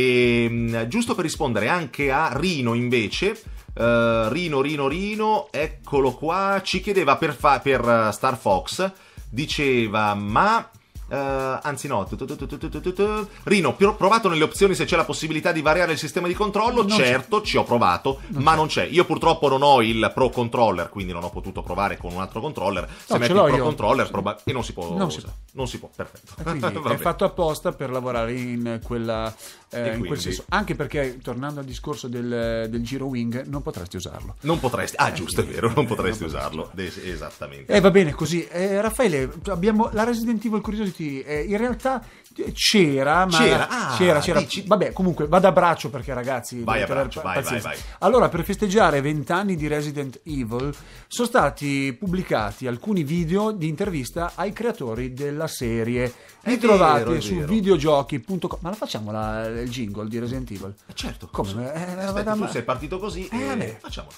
ehm, giusto per rispondere anche a Rino invece, uh, Rino, Rino, Rino, eccolo qua, ci chiedeva per, fa- per eh, Star Fox, diceva ma... Uh, anzi no, Rino, ho provato nelle opzioni se c'è la possibilità di variare il sistema di controllo, non certo c'è. ci ho provato, non ma c'è. non c'è. Io purtroppo non ho il Pro Controller, quindi non ho potuto provare con un altro controller. No, se metti il Pro io. Controller proba- e non si può non Si può. Non si può, perfetto. Quindi è fatto apposta per lavorare in quella eh, in quel senso. Anche perché, tornando al discorso del, del, giro wing, non potresti usarlo. Non potresti, ah, eh, giusto, è vero, non potresti non usarlo. Potresti. Esattamente. Eh, va bene, così. Eh, Raffaele, abbiamo la Resident Evil Curiosity. Eh, in realtà c'era, ma c'era, ah, c'era, c'era. Vabbè, comunque vado a braccio perché ragazzi, vai, a braccio, vai, vai, vai, Allora, per festeggiare vent'anni di Resident Evil, sono stati pubblicati alcuni video di intervista ai creatori della serie. Li è trovate vero, su videogiochi.com. Ma la facciamo la, il jingle di Resident Evil? Eh, certo. Come? Eh, Aspetta, tu sei partito così. Eh, e... Facciamolo.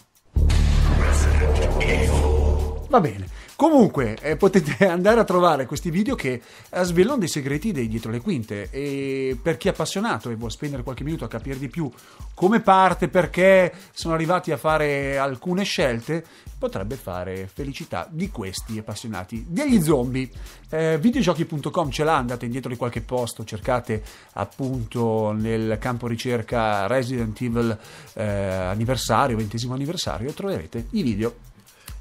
Resident Evil. Va bene. Comunque eh, potete andare a trovare questi video che eh, svelano dei segreti dei dietro le quinte e per chi è appassionato e vuole spendere qualche minuto a capire di più come parte, perché sono arrivati a fare alcune scelte, potrebbe fare felicità di questi appassionati degli zombie. Eh, videogiochi.com ce l'ha, andate indietro di qualche posto, cercate appunto nel campo ricerca Resident Evil eh, anniversario, ventesimo anniversario e troverete i video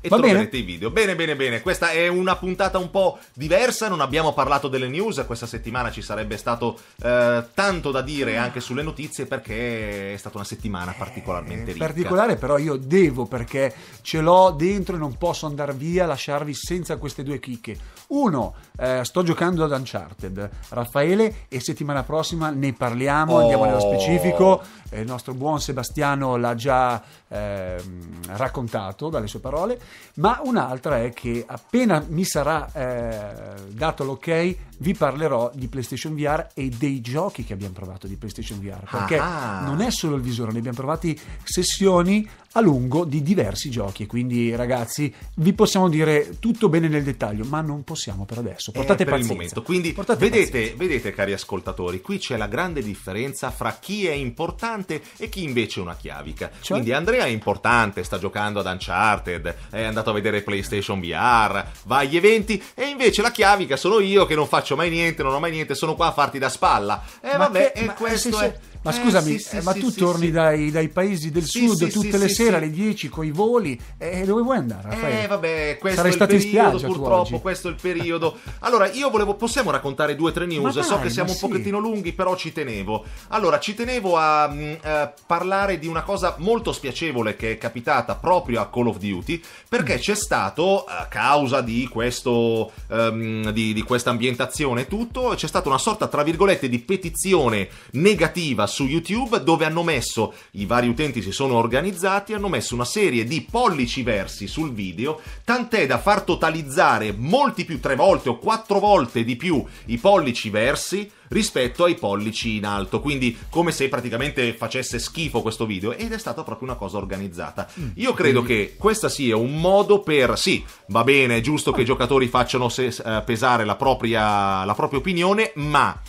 e Va troverete bene. i video. Bene, bene, bene. Questa è una puntata un po' diversa. Non abbiamo parlato delle news. Questa settimana ci sarebbe stato eh, tanto da dire anche sulle notizie perché è stata una settimana particolarmente eh, ricca. Particolare, però, io devo perché ce l'ho dentro e non posso andare via, lasciarvi senza queste due chicche. Uno, eh, sto giocando ad Uncharted, Raffaele, e settimana prossima ne parliamo. Oh. Andiamo nello oh. specifico. Eh, il nostro buon Sebastiano l'ha già ehm, raccontato dalle sue parole ma un'altra è che appena mi sarà eh, dato l'ok vi parlerò di PlayStation VR e dei giochi che abbiamo provato di PlayStation VR perché ah. non è solo il visore ne abbiamo provati sessioni a lungo di diversi giochi. Quindi, ragazzi, vi possiamo dire tutto bene nel dettaglio, ma non possiamo per adesso. Eh, Portate eh, per pazienza. il momento. Quindi, Portate vedete, pazienza. vedete, cari ascoltatori, qui c'è la grande differenza fra chi è importante e chi invece è una chiavica. Cioè? Quindi, Andrea è importante, sta giocando ad Uncharted, è andato a vedere PlayStation VR, va agli eventi, e invece la chiavica sono io che non faccio mai niente, non ho mai niente, sono qua a farti da spalla. E eh, vabbè, che, e eh, questo se, è. Ma eh, scusami, sì, sì, eh, ma tu sì, torni dai, dai, paesi del sud tutte le sere alle 10 con i voli eh, e eh, dove vuoi andare? Eh, Raffaele? Eh vabbè, questo Sarei è il periodo purtroppo, questo è il periodo. Allora, io volevo possiamo raccontare due o tre news, dai, so che siamo un pochettino lunghi, però ci tenevo. Allora, ci tenevo a, mm, a parlare di una cosa molto spiacevole che è capitata proprio a Call of Duty, perché mm. c'è stato a causa di questo um, di, di questa ambientazione e tutto, c'è stata una sorta tra virgolette di petizione negativa su YouTube dove hanno messo, i vari utenti si sono organizzati, hanno messo una serie di pollici versi sul video, tant'è da far totalizzare molti più, tre volte o quattro volte di più i pollici versi rispetto ai pollici in alto, quindi come se praticamente facesse schifo questo video ed è stata proprio una cosa organizzata. Mm. Io credo che questa sia un modo per sì, va bene, è giusto che i giocatori facciano eh, pesare la propria, la propria opinione, ma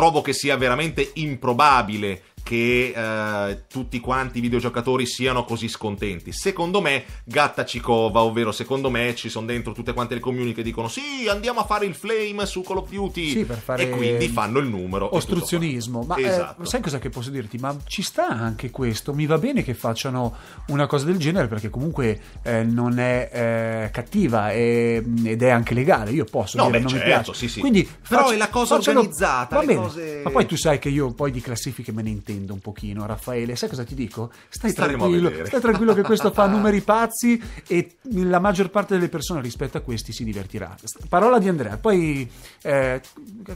trovo che sia veramente improbabile che eh, tutti quanti i videogiocatori siano così scontenti. Secondo me, gatta ci cova, ovvero secondo me ci sono dentro tutte quante le community che dicono sì, andiamo a fare il flame su Call of Duty sì, fare... e quindi fanno il numero. Ostruzionismo, ma eh, esatto. eh, sai cosa che posso dirti? Ma ci sta anche questo, mi va bene che facciano una cosa del genere perché comunque eh, non è eh, cattiva è, ed è anche legale, io posso no, dire beh, non certo, mi piace. Sì, sì. Quindi, però faccio, è la cosa facciano... organizzata, bene, cose... ma poi tu sai che io poi di classifiche me ne intendo divertendo un pochino, Raffaele. Sai cosa ti dico? Stai Staremo tranquillo, stai tranquillo che questo fa numeri pazzi e la maggior parte delle persone rispetto a questi si divertirà. Parola di Andrea, poi eh,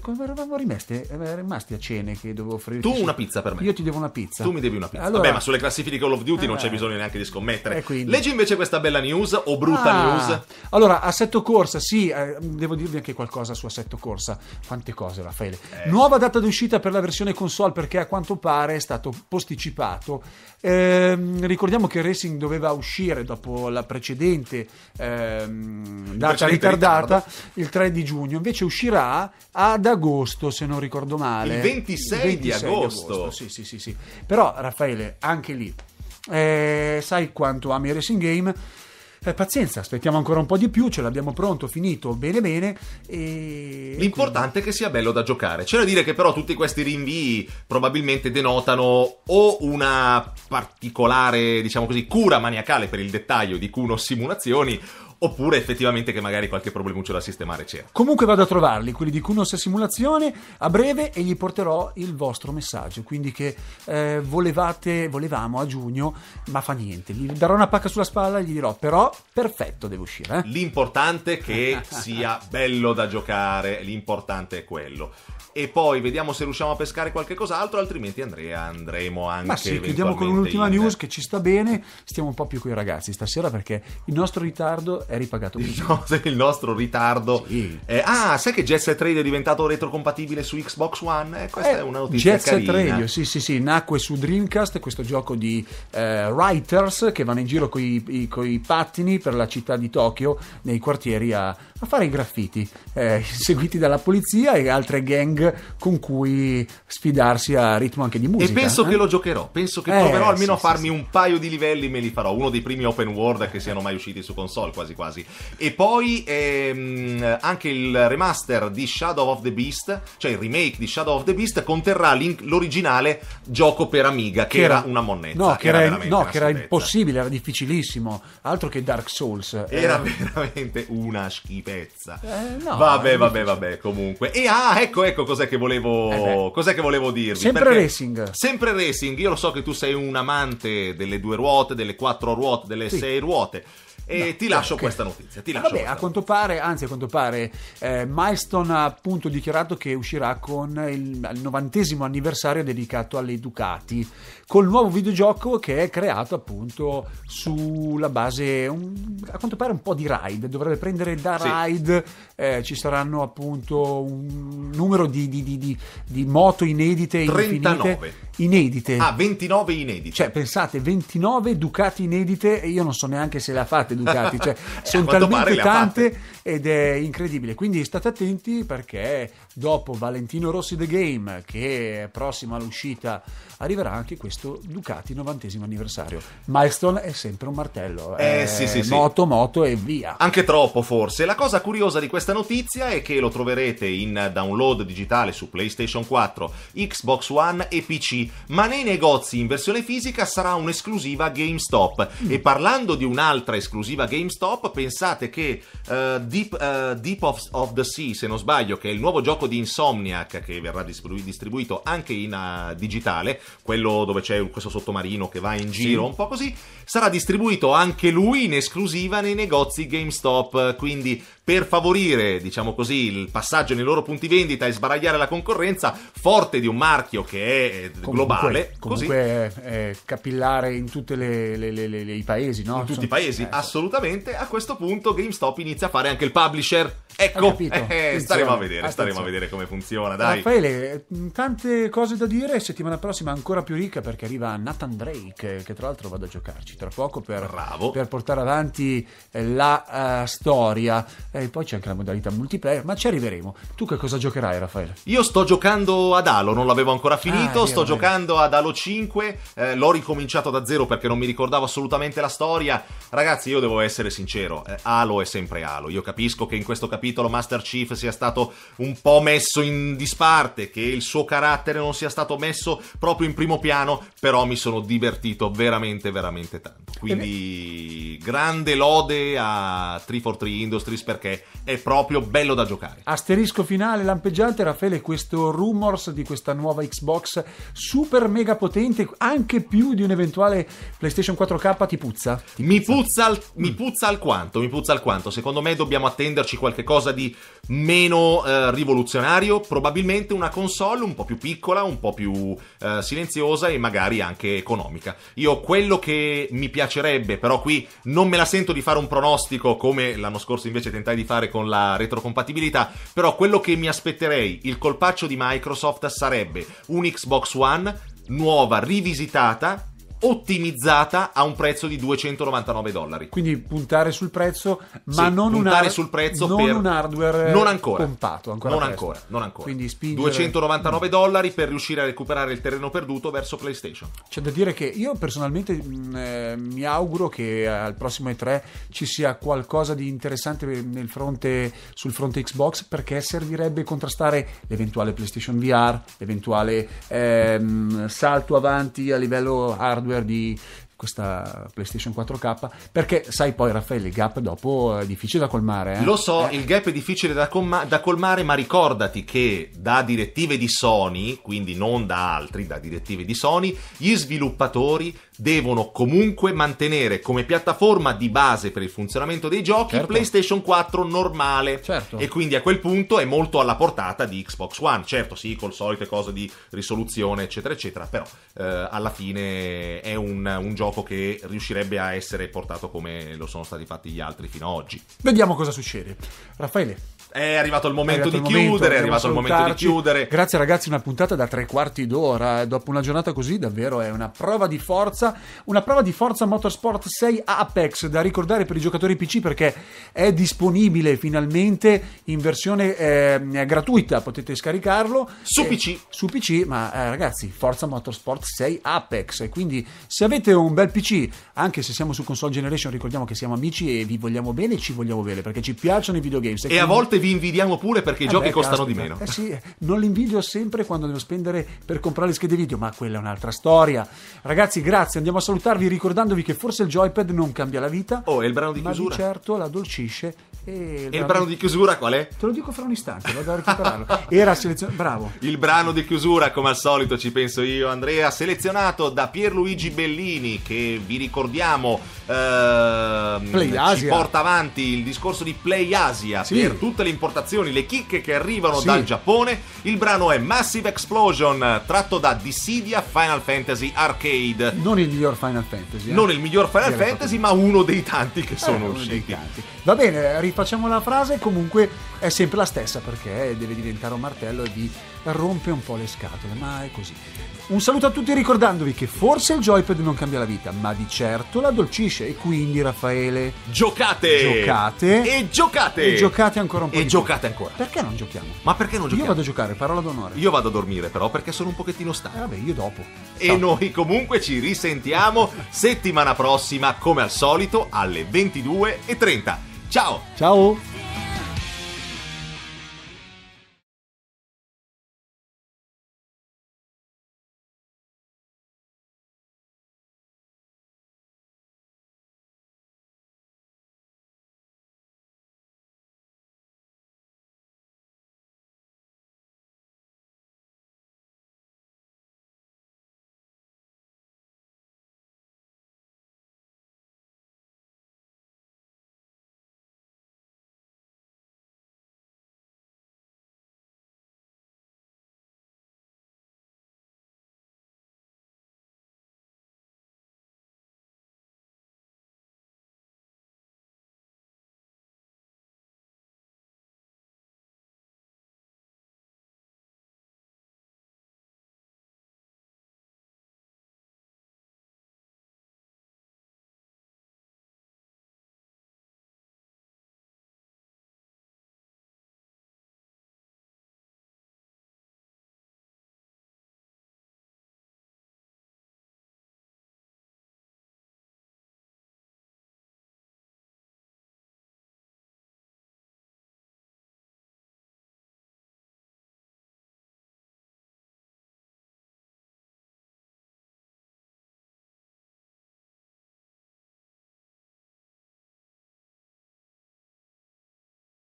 come eravamo rimasti, eh, rimasti a cene che dovevo offrire? Tu una pizza per me. Io ti devo una pizza. Tu mi devi una pizza. Allora, Vabbè, ma sulle classifiche Call of Duty eh, non c'è bisogno neanche di scommettere. Eh, quindi... Leggi invece questa bella news o brutta ah, news. Allora, assetto corsa, sì, eh, devo dirvi anche qualcosa su assetto corsa. Quante cose, Raffaele. Eh. Nuova data d'uscita per la versione console perché a quanto pare pare è stato posticipato. Ehm, ricordiamo che Racing doveva uscire dopo la precedente ehm, data precedente ritardata, ritardo. il 3 di giugno, invece uscirà ad agosto, se non ricordo male. Il 26, il 26 di agosto. agosto. Sì, sì, sì, sì. Però Raffaele, anche lì, eh, sai quanto ami Racing Game eh, pazienza, aspettiamo ancora un po' di più, ce l'abbiamo pronto, finito, bene bene. E... L'importante è che sia bello da giocare. C'è da dire che però tutti questi rinvii probabilmente denotano o una particolare, diciamo così, cura maniacale per il dettaglio di Kuno Simulazioni oppure effettivamente che magari qualche problemuccio da sistemare c'era. Comunque vado a trovarli, quelli di Kunos Simulazione, a breve e gli porterò il vostro messaggio, quindi che eh, volevate, volevamo a giugno, ma fa niente, gli darò una pacca sulla spalla e gli dirò però perfetto devo uscire. Eh? L'importante è che sia bello da giocare, l'importante è quello e poi vediamo se riusciamo a pescare qualche cos'altro, altrimenti Andrea andremo anche Ma sì, chiudiamo con un'ultima in... news che ci sta bene, stiamo un po' più con i ragazzi stasera perché il nostro ritardo è ripagato più. No, diciamo, il nostro ritardo. Sì. Eh, ah, sai che Jet Set Radio è diventato retrocompatibile su Xbox One? Eh, questa eh, è una notizia Jet carina. Set Radio, sì, sì, sì, nacque su Dreamcast questo gioco di eh, writers che vanno in giro con i pattini per la città di Tokyo nei quartieri a, a fare i graffiti, eh, seguiti dalla polizia e altre gang con cui sfidarsi a ritmo anche di musica. E penso che eh? lo giocherò, penso che proverò almeno sì, a farmi sì, un paio di livelli, me li farò, uno dei primi open world che siano mai usciti su console quasi quasi quasi. E poi ehm, anche il remaster di Shadow of the Beast, cioè il remake di Shadow of the Beast, conterrà l'originale gioco per Amiga, che, che era, era una monnezza. No, che era, era, no, che era impossibile, era difficilissimo. Altro che Dark Souls. Era, eh. era veramente una schifezza. Eh, no, vabbè, vabbè, vabbè, comunque. E ah, ecco, ecco cos'è che volevo, eh cos'è che volevo dirvi. Sempre perché, racing. Sempre racing. Io lo so che tu sei un amante delle due ruote, delle quattro ruote, delle sì. sei ruote. E no, ti lascio okay. questa notizia. Ti eh, lascio Vabbè, a quanto pare, anzi a quanto pare, eh, Milestone ha appunto dichiarato che uscirà con il, il 90 anniversario dedicato alle Ducati, col nuovo videogioco che è creato appunto sulla base, un, a quanto pare un po' di ride, dovrebbe prendere da ride, sì. eh, ci saranno appunto un numero di, di, di, di moto inedite. 39. Infinite, inedite. Ah, 29 inedite. Cioè, pensate, 29 Ducati inedite, io non so neanche se la fate state Ducati, cioè, sono talmente tante ed è incredibile. Quindi state attenti perché dopo Valentino Rossi The Game che è prossima all'uscita arriverà anche questo Ducati 90 anniversario milestone è sempre un martello eh, eh sì, sì, moto sì. moto e via anche troppo forse la cosa curiosa di questa notizia è che lo troverete in download digitale su PlayStation 4 Xbox One e PC ma nei negozi in versione fisica sarà un'esclusiva GameStop mm. e parlando di un'altra esclusiva GameStop pensate che uh, Deep, uh, Deep of, of the Sea se non sbaglio che è il nuovo gioco gioco di Insomniac che verrà distribuito anche in uh, digitale, quello dove c'è questo sottomarino che va in giro, sì. un po' così, sarà distribuito anche lui in esclusiva nei negozi GameStop, quindi per favorire, diciamo così, il passaggio nei loro punti vendita e sbaragliare la concorrenza, forte di un marchio che è eh, globale, comunque così. È capillare in tutti i paesi, no? In tutti Sono... i paesi, eh, assolutamente. A questo punto GameStop inizia a fare anche il publisher Ecco, eh, staremo a vedere, staremo a vedere come funziona, dai. Raffaele, mm, tante cose da dire, settimana prossima ancora più ricca perché arriva Nathan Drake, che tra l'altro vado a giocarci tra poco per, per portare avanti eh, la uh, storia. E poi c'è anche la modalità multiplayer, ma ci arriveremo. Tu che cosa giocherai, Raffaele? Io sto giocando ad Halo, non l'avevo ancora ah, finito, ah, sto giocando ad Halo 5, eh, l'ho ricominciato da zero perché non mi ricordavo assolutamente la storia. Ragazzi, io devo essere sincero, eh, Halo è sempre Halo, io capisco che in questo capitolo titolo Master Chief sia stato un po' messo in disparte, che il suo carattere non sia stato messo proprio in primo piano, però mi sono divertito veramente, veramente tanto. Quindi grande lode a 343 Industries perché è proprio bello da giocare. Asterisco finale lampeggiante, Raffaele, questo rumors di questa nuova Xbox super mega potente, anche più di un eventuale PlayStation 4K ti puzza? Ti puzza. Mm. Mi, puzza al, mi puzza alquanto, mi puzza alquanto. Secondo me dobbiamo attenderci qualche cosa qualcosa di meno eh, rivoluzionario, probabilmente una console un po' più piccola, un po' più eh, silenziosa e magari anche economica. Io quello che mi piacerebbe, però qui non me la sento di fare un pronostico come l'anno scorso invece tentai di fare con la retrocompatibilità, però quello che mi aspetterei, il colpaccio di Microsoft sarebbe un Xbox One nuova, rivisitata, ottimizzata a un prezzo di 299 dollari. Quindi puntare sul prezzo, ma sì, non, un, ar- prezzo non per... un hardware non ancora. pompato, ancora non, ancora, non ancora. Quindi spingere... 299 dollari per riuscire a recuperare il terreno perduto verso PlayStation. C'è da dire che io personalmente mh, mm, eh, mi auguro che eh, al prossimo E3 ci sia qualcosa di interessante fronte, sul fronte Xbox perché servirebbe contrastare l'eventuale PlayStation VR, l'eventuale ehm, salto avanti a livello hardware hardware di questa PlayStation 4K perché sai poi Raffaele il gap dopo è difficile da colmare eh? lo so eh. il gap è difficile da, colma- da, colmare ma ricordati che da direttive di Sony quindi non da altri da direttive di Sony gli sviluppatori devono comunque mantenere come piattaforma di base per il funzionamento dei giochi certo. PlayStation 4 normale. Certo. E quindi a quel punto è molto alla portata di Xbox One. Certo, sì, col solite cose di risoluzione, eccetera, eccetera, però eh, alla fine è un, un gioco che riuscirebbe a essere portato come lo sono stati fatti gli altri fino ad oggi. Vediamo cosa succede. Raffaele. È arrivato il momento arrivato di il chiudere, momento, è arrivato il momento di chiudere. Grazie ragazzi, una puntata da tre quarti d'ora. Eh, dopo una giornata così davvero è una prova di forza, una prova di forza Motorsport 6 Apex da ricordare per i giocatori PC perché è disponibile finalmente in versione eh, gratuita, potete scaricarlo su eh, PC. Su PC, ma eh, ragazzi, Forza Motorsport 6 Apex quindi se avete un bel PC, anche se siamo su console generation, ricordiamo che siamo amici e vi vogliamo bene e ci vogliamo bene perché ci piacciono i videogames e, e quindi... a volte vi invidiamo pure perché i eh giochi beh, costano caspita. di meno. Eh sì, non li invidio sempre quando devo spendere per comprare le schede video, ma quella è un'altra storia. Ragazzi, grazie, andiamo a salutarvi ricordandovi che forse il joypad non cambia la vita. Oh, è il brano di chiusura. Ma di certo la dolcisce. E il, e brano, il brano di... chiusura qual è? Te lo dico fra un istante, vado a recuperarlo. Era selezionato, bravo. Il brano di chiusura, come al solito ci penso io, Andrea, selezionato da Pierluigi Bellini, che vi ricordiamo eh, Play Asia. porta avanti il discorso di Play Asia sì. per tutte le importazioni, le chicche che arrivano sì. dal Giappone. Il brano è Massive Explosion, tratto da Dissidia Final Fantasy Arcade. Non il miglior Final Fantasy. Eh? Non il miglior Final Fantasy, ma uno dei tanti che eh, sono usciti. Va bene, rifacciamo la frase, comunque è sempre la stessa perché deve diventare un martello e di rompe un po' le scatole, ma è così. Un saluto a tutti ricordandovi che forse il joypad non cambia la vita, ma di certo la addolcisce e quindi Raffaele giocate! Giocate e giocate! E giocate ancora un po' E giocate più. ancora. Perché non giochiamo? Ma perché non giochiamo? Io vado a giocare, parola d'onore. Io vado a dormire però perché sono un pochettino stanco. Eh, vabbè, io dopo. E noi comunque ci risentiamo settimana prossima come al solito alle 22:30. Ciao! Ciao!